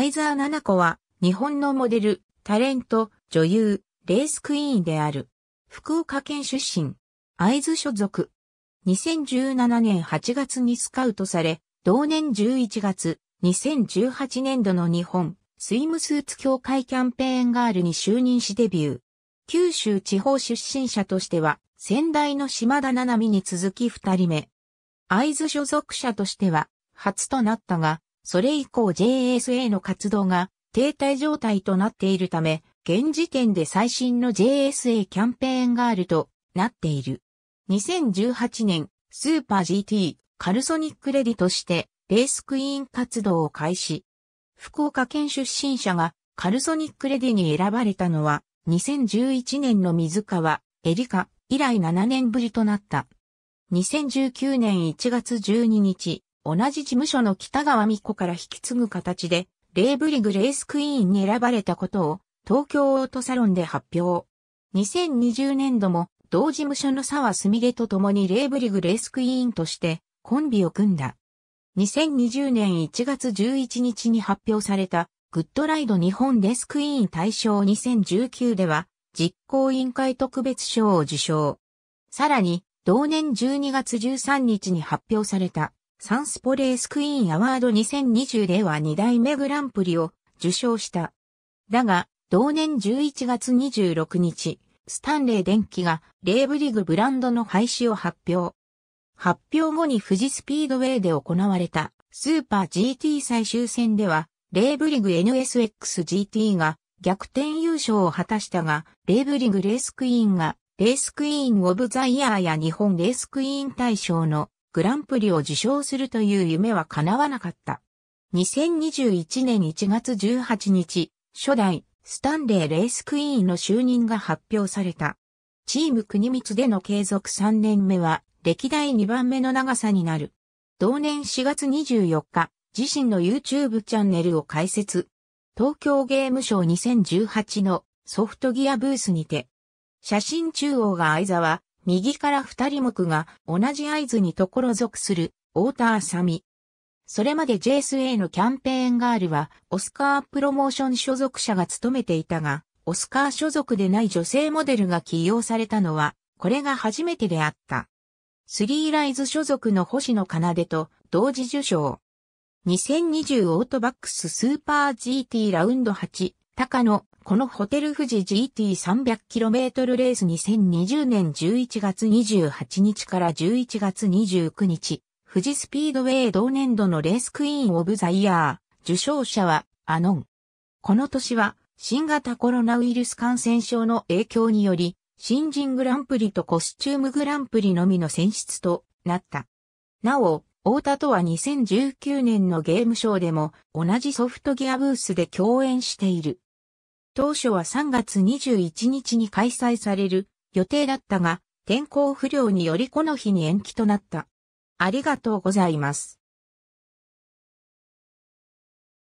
相ナナ子は、日本のモデル、タレント、女優、レースクイーンである。福岡県出身。会津所属。2017年8月にスカウトされ、同年11月、2018年度の日本、スイムスーツ協会キャンペーンガールに就任しデビュー。九州地方出身者としては、先代の島田七海に続き二人目。会津所属者としては、初となったが、それ以降 JSA の活動が停滞状態となっているため、現時点で最新の JSA キャンペーンガールとなっている。2018年、スーパー GT、カルソニックレディとして、レースクイーン活動を開始。福岡県出身者がカルソニックレディに選ばれたのは、2011年の水川、エリカ以来7年ぶりとなった。2019年1月12日、同じ事務所の北川美子から引き継ぐ形で、レイブリグレースクイーンに選ばれたことを、東京オートサロンで発表。2020年度も、同事務所の沢すみれと共にレイブリグレースクイーンとして、コンビを組んだ。2020年1月11日に発表された、グッドライド日本レースクイーン大賞2019では、実行委員会特別賞を受賞。さらに、同年12月13日に発表された、サンスポレースクイーンアワード2020では2代目グランプリを受賞した。だが、同年11月26日、スタンレー電機がレーブリグブランドの廃止を発表。発表後に富士スピードウェイで行われたスーパー GT 最終戦では、レーブリグ NSXGT が逆転優勝を果たしたが、レーブリグレースクイーンがレースクイーンオブザイヤーや日本レースクイーン大賞のグランプリを受賞するという夢は叶わなかった。2021年1月18日、初代スタンレーレースクイーンの就任が発表された。チーム国光での継続3年目は歴代2番目の長さになる。同年4月24日、自身の YouTube チャンネルを開設。東京ゲームショー2018のソフトギアブースにて、写真中央が相沢、右から二人目が同じ合図にところ属する太田麻美。それまで JSA のキャンペーンガールはオスカープロモーション所属者が務めていたが、オスカー所属でない女性モデルが起用されたのは、これが初めてであった。スリーライズ所属の星野奏と同時受賞。2020オートバックススーパー GT ラウンド8、高野このホテル富士 GT300km レース2020年11月28日から11月29日、富士スピードウェイ同年度のレースクイーンオブザイヤー、受賞者はアノン。この年は新型コロナウイルス感染症の影響により、新人グランプリとコスチュームグランプリのみの選出となった。なお、太田とは2019年のゲームショーでも同じソフトギアブースで共演している。当初は3月21日に開催される予定だったが、天候不良によりこの日に延期となった。ありがとうございます。